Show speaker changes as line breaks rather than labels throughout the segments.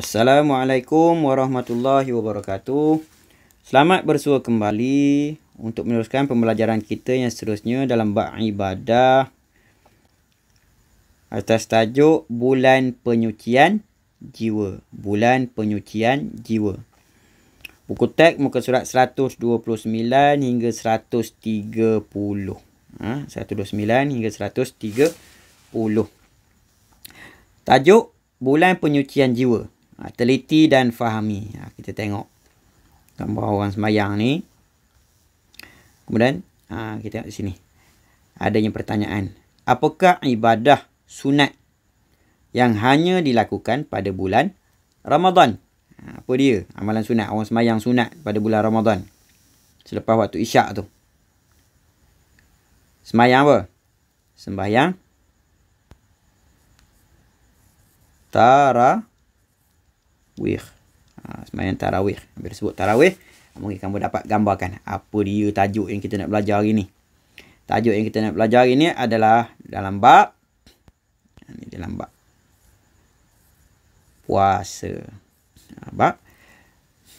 Assalamualaikum warahmatullahi wabarakatuh. Selamat bersua kembali untuk meneruskan pembelajaran kita yang seterusnya dalam bab ibadah atas tajuk bulan penyucian jiwa. Bulan penyucian jiwa. Buku teks muka surat 129 hingga 130. Ha, 129 hingga 130. Tajuk bulan penyucian jiwa ha, teliti dan fahami. Ha, kita tengok gambar orang sembahyang ni. Kemudian ha, kita tengok di sini. Adanya pertanyaan. Apakah ibadah sunat yang hanya dilakukan pada bulan Ramadan? Ha, apa dia? Amalan sunat. Orang sembahyang sunat pada bulan Ramadan. Selepas waktu isyak tu. Sembahyang apa? Sembahyang. Tarah tarawih. Ha, semayang tarawih. Bila sebut tarawih, mungkin kamu dapat gambarkan apa dia tajuk yang kita nak belajar hari ni. Tajuk yang kita nak belajar hari ni adalah dalam bab. Ini dalam bab. Puasa. Ha, bab.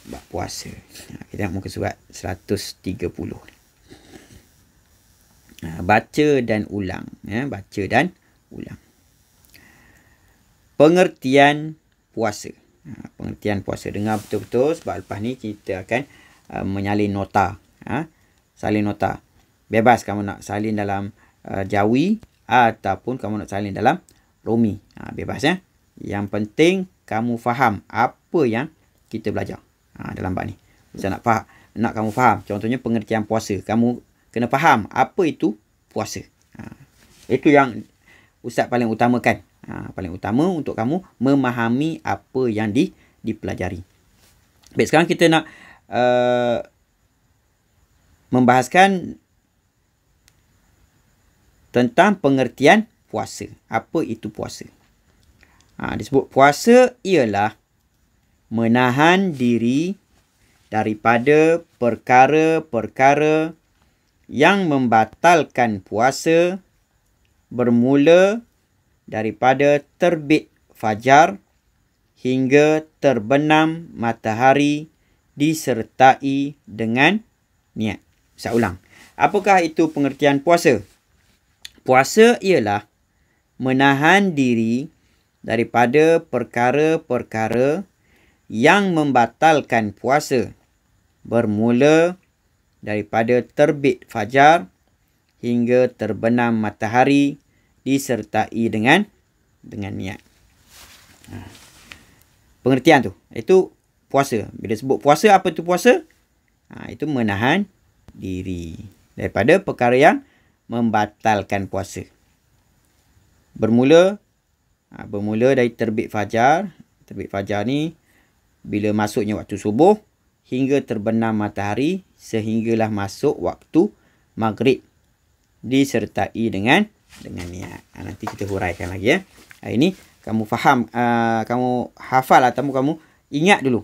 Bab puasa. Ha, kita nak muka surat 130. Ha, baca dan ulang. Ya, baca dan ulang. Pengertian puasa. Ha, pengertian puasa dengar betul-betul sebab lepas ni kita akan uh, menyalin nota ha? salin nota bebas kamu nak salin dalam uh, jawi ataupun kamu nak salin dalam romi ha, bebas ya yang penting kamu faham apa yang kita belajar ha, dalam bab ni Bisa nak faham nak kamu faham contohnya pengertian puasa kamu kena faham apa itu puasa ha, itu yang ustaz paling utamakan Ha, paling utama untuk kamu memahami apa yang di, dipelajari. Baik, sekarang kita nak uh, membahaskan tentang pengertian puasa. Apa itu puasa? Ha, disebut puasa ialah menahan diri daripada perkara-perkara yang membatalkan puasa bermula daripada terbit fajar hingga terbenam matahari disertai dengan niat. Saya ulang. Apakah itu pengertian puasa? Puasa ialah menahan diri daripada perkara-perkara yang membatalkan puasa bermula daripada terbit fajar hingga terbenam matahari disertai dengan dengan niat. Ha. Pengertian tu itu puasa. Bila sebut puasa apa tu puasa? Ha, itu menahan diri daripada perkara yang membatalkan puasa. Bermula ha, bermula dari terbit fajar. Terbit fajar ni bila masuknya waktu subuh hingga terbenam matahari sehinggalah masuk waktu maghrib disertai dengan dengan niat. Ha, nanti kita huraikan lagi ya. Ha, ini kamu faham, uh, kamu hafal atau kamu ingat dulu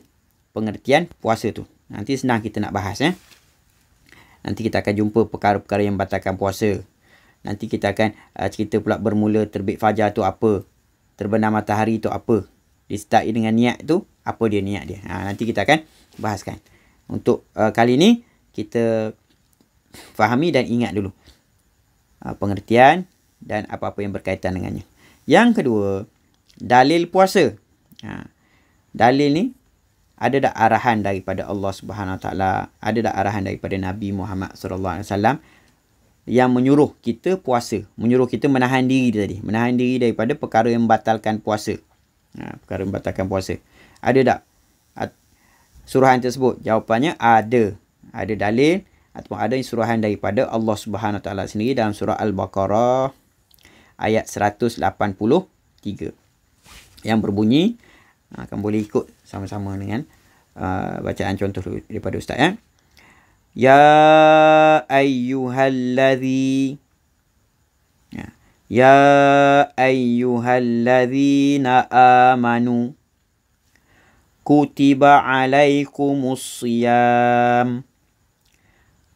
pengertian puasa tu. Nanti senang kita nak bahas ya. Nanti kita akan jumpa perkara-perkara yang batalkan puasa. Nanti kita akan uh, cerita pula bermula terbit fajar tu apa. Terbenam matahari tu apa. Disertai dengan niat tu, apa dia niat dia. Ha, nanti kita akan bahaskan. Untuk uh, kali ni, kita fahami dan ingat dulu. Uh, pengertian dan apa-apa yang berkaitan dengannya. Yang kedua, dalil puasa. Ha. Dalil ni ada dak arahan daripada Allah Subhanahu taala, ada dak arahan daripada Nabi Muhammad sallallahu alaihi wasallam yang menyuruh kita puasa, menyuruh kita menahan diri tadi, menahan diri daripada perkara yang membatalkan puasa. Ha, perkara yang membatalkan puasa. Ada dak suruhan tersebut? Jawapannya ada. Ada dalil ataupun ada suruhan daripada Allah Subhanahu taala sendiri dalam surah Al-Baqarah ayat 183 yang berbunyi akan ha, boleh ikut sama-sama dengan uh, bacaan contoh daripada ustaz ya ya ayyuhallazi ya, ya ayyuhallazina amanu kutiba alaikumus siyam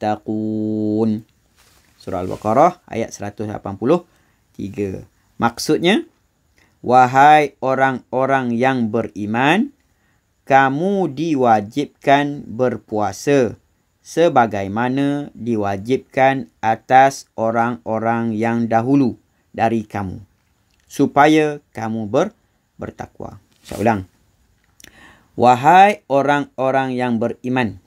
yattaqun. Surah Al-Baqarah ayat 183. Maksudnya, wahai orang-orang yang beriman, kamu diwajibkan berpuasa sebagaimana diwajibkan atas orang-orang yang dahulu dari kamu supaya kamu ber, bertakwa. Saya ulang. Wahai orang-orang yang beriman,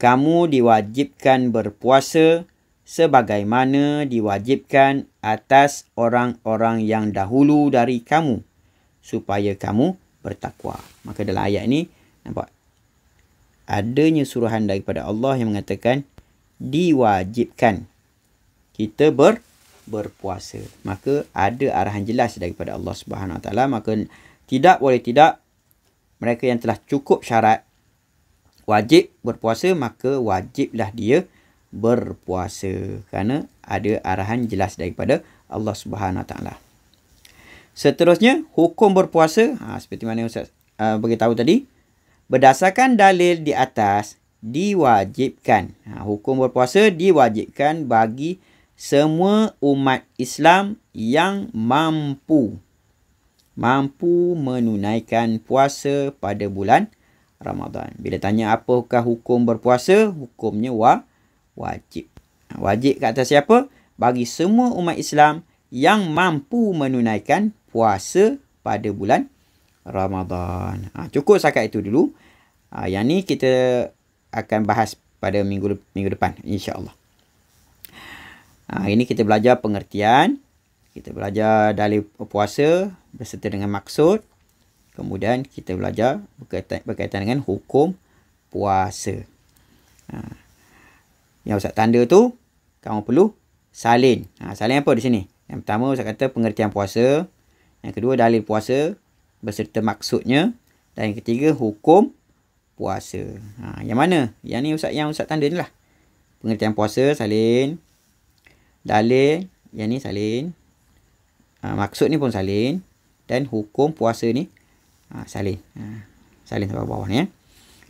kamu diwajibkan berpuasa sebagaimana diwajibkan atas orang-orang yang dahulu dari kamu supaya kamu bertakwa. Maka dalam ayat ini nampak adanya suruhan daripada Allah yang mengatakan diwajibkan kita ber berpuasa. Maka ada arahan jelas daripada Allah Subhanahu Wa Taala maka tidak boleh tidak mereka yang telah cukup syarat wajib berpuasa maka wajiblah dia berpuasa kerana ada arahan jelas daripada Allah Subhanahu taala. Seterusnya hukum berpuasa ha seperti mana ustaz uh, beritahu tadi berdasarkan dalil di atas diwajibkan ha hukum berpuasa diwajibkan bagi semua umat Islam yang mampu mampu menunaikan puasa pada bulan Ramadan. Bila tanya apakah hukum berpuasa, hukumnya wa, wajib. Wajib ke atas siapa? Bagi semua umat Islam yang mampu menunaikan puasa pada bulan Ramadan. Ha, cukup sekat itu dulu. Ha, yang ni kita akan bahas pada minggu minggu depan insya-Allah. Ha, ini kita belajar pengertian, kita belajar dalil puasa berserta dengan maksud Kemudian kita belajar berkaitan, berkaitan dengan hukum puasa. Ha. Yang Ustaz tanda tu, kamu perlu salin. Ha, salin apa di sini? Yang pertama Ustaz kata pengertian puasa. Yang kedua dalil puasa berserta maksudnya. Dan yang ketiga hukum puasa. Ha, yang mana? Yang ni Ustaz, yang Ustaz tanda ni lah. Pengertian puasa salin. Dalil yang ni salin. Ha, maksud ni pun salin. Dan hukum puasa ni ha, salin. Ha, salin sampai bawah ni. Eh.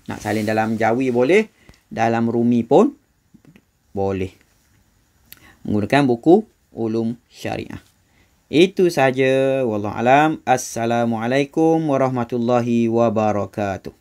Nak salin dalam jawi boleh. Dalam rumi pun boleh. Menggunakan buku ulum syariah. Itu saja. Wallahualam. Assalamualaikum warahmatullahi wabarakatuh.